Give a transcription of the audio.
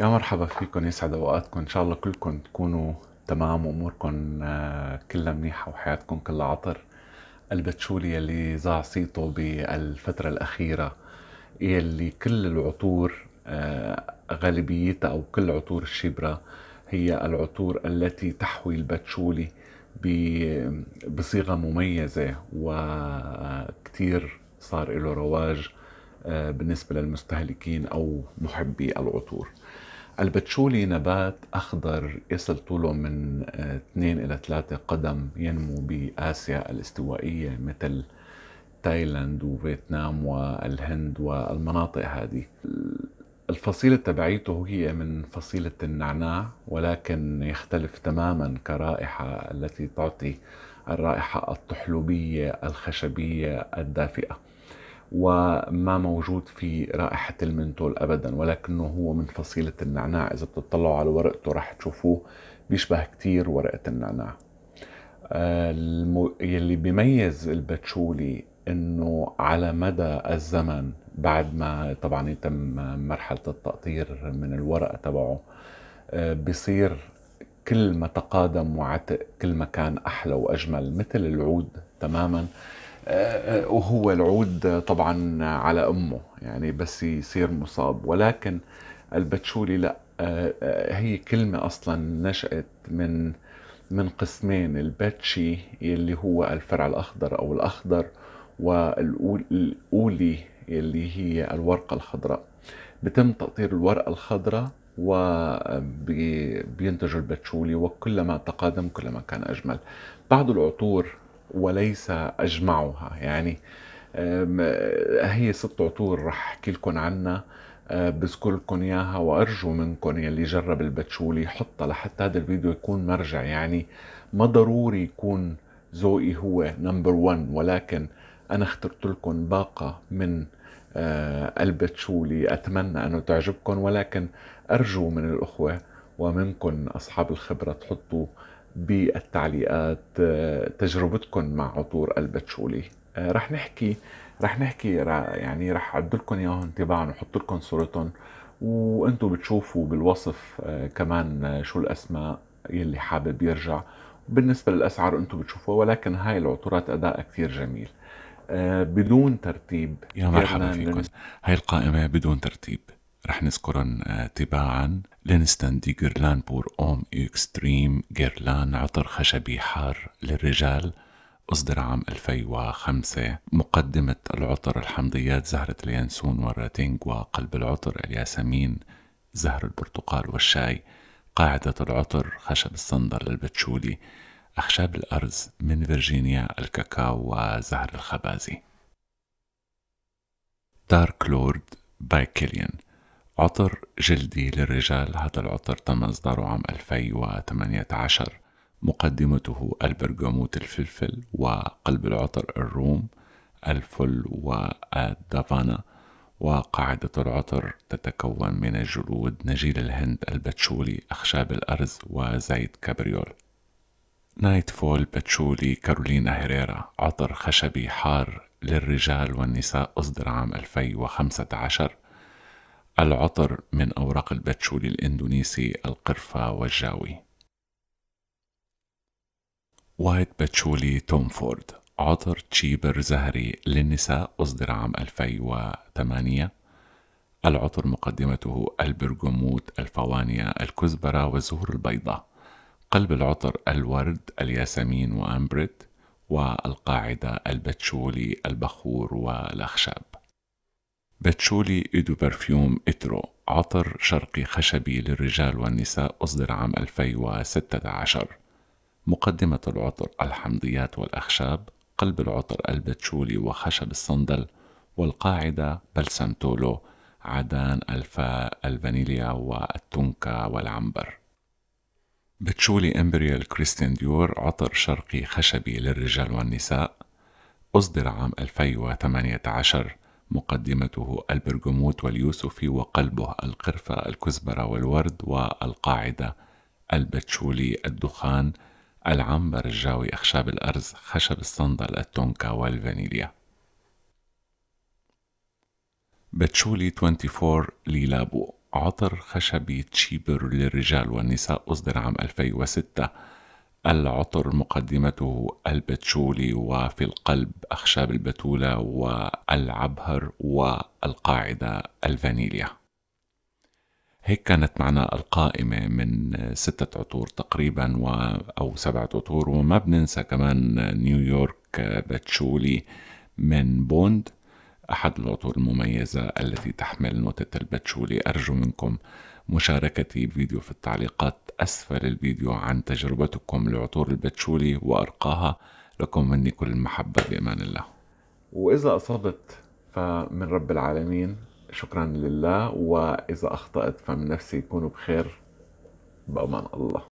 يا مرحبا فيكم يسعد اوقاتكم ان شاء الله كلكم تكونوا تمام واموركم آه، كلها منيحه وحياتكم كلها عطر البتشولي يلي ذاع صيته بالفتره الاخيره يلي كل العطور آه، غالبيتها او كل عطور الشبرة هي العطور التي تحوي البتشولي بصيغه مميزه وكثير صار له رواج آه، بالنسبة للمستهلكين أو محبي العطور البتشولي نبات أخضر يصل طوله من 2 آه، إلى 3 قدم ينمو بآسيا الاستوائية مثل تايلاند وفيتنام والهند والمناطق هذه الفصيلة تبعيته هي من فصيلة النعناع ولكن يختلف تماما كرائحة التي تعطي الرائحة الطحلوبية الخشبية الدافئة وما موجود في رائحة المنتول أبدا ولكنه هو من فصيلة النعناع إذا بتطلعوا على ورقته رح تشوفوه بيشبه كتير ورقة النعناع يلي بيميز الباتشولي انه على مدى الزمن بعد ما طبعا يتم مرحلة التقطير من الورق تبعه آه، بصير كل ما تقادم وعتق كل ما كان أحلى وأجمل مثل العود تماما آه، آه، وهو العود طبعا على امه يعني بس يصير مصاب ولكن البتشولي لا آه، هي كلمة أصلا نشأت من من قسمين البتشي اللي هو الفرع الأخضر أو الأخضر والأولي اللي هي الورقة الخضراء بتم تقطير الورقة الخضراء وبينتج البتشولي وكلما تقادم كلما كان أجمل بعض العطور وليس أجمعها يعني هي ست عطور رح احكي لكم عنها بذكر لكم اياها وارجو منكم يلي جرب البتشولي يحطها لحتى هذا الفيديو يكون مرجع يعني ما ضروري يكون ذوقي هو نمبر 1 ولكن انا اخترت لكم باقه من البتشولي اتمنى انه تعجبكم ولكن ارجو من الاخوه ومنكم اصحاب الخبره تحطوا بالتعليقات آه، تجربتكم مع عطور البتشولي آه، رح نحكي رح نحكي يعني رح اعد لكم اياهم تباعا وحط لكم صورتهم وانتم بتشوفوا بالوصف آه، كمان شو الاسماء يلي حابب يرجع بالنسبة للأسعار أنتم بتشوفوها ولكن هاي العطورات أداء كثير جميل بدون ترتيب يا مرحبا فيكم هاي القائمة بدون ترتيب رح نذكرن آه، تباعا لينستن دي جرلان بور أوم إكستريم جرلان عطر خشبي حار للرجال أصدر عام 2005 مقدمة العطر الحمضيات زهرة اليانسون والراتينج وقلب العطر الياسمين زهر البرتقال والشاي قاعدة العطر خشب الصندل البتشولي أخشاب الأرز من فيرجينيا الكاكاو وزهر الخبازي دارك لورد باي كيليان عطر جلدي للرجال هذا العطر تم إصداره عام 2018 مقدمته البرغموت الفلفل وقلب العطر الروم الفل والدافانا وقاعدة العطر تتكون من الجلود نجيل الهند الباتشولي أخشاب الأرز وزيت كابريول نايت فول باتشولي كارولينا هيريرا عطر خشبي حار للرجال والنساء أصدر عام 2015 العطر من أوراق الباتشولي الإندونيسي القرفة والجاوي وايت باتشولي توم فورد عطر تشيبر زهري للنساء أصدر عام 2008 العطر مقدمته البرغموت الفوانيا الكزبرة والزهور البيضاء قلب العطر الورد الياسمين وأمبريت والقاعدة الباتشولي البخور والأخشاب باتشولي إيدو برفيوم إترو عطر شرقي خشبي للرجال والنساء أصدر عام 2016 مقدمة العطر الحمضيات والأخشاب قلب العطر الباتشولي وخشب الصندل والقاعدة بلسمتولو عدان الفا الفانيليا والتونكا والعنبر باتشولي امبريال كريستين ديور عطر شرقي خشبي للرجال والنساء أصدر عام 2018 مقدمته البرغموت واليوسفي وقلبه القرفة الكزبرة والورد والقاعدة البتشولي الدخان العنبر الجاوي أخشاب الأرز خشب الصندل التونكا والفانيليا بتشولي 24 ليلابو عطر خشبي تشيبر للرجال والنساء أصدر عام 2006 العطر مقدمته البتشولي وفي القلب أخشاب البتولة والعبهر والقاعدة الفانيليا هيك كانت معنا القائمة من ستة عطور تقريبا و أو سبعة عطور وما بننسى كمان نيويورك باتشولي من بوند أحد العطور المميزة التي تحمل نوتة الباتشولي أرجو منكم مشاركتي فيديو في التعليقات أسفل الفيديو عن تجربتكم لعطور البتشولي وأرقاها لكم مني كل المحبة بأمان الله وإذا أصبت فمن رب العالمين شكرا لله وإذا أخطأت فمن نفسي يكونوا بخير بأمان الله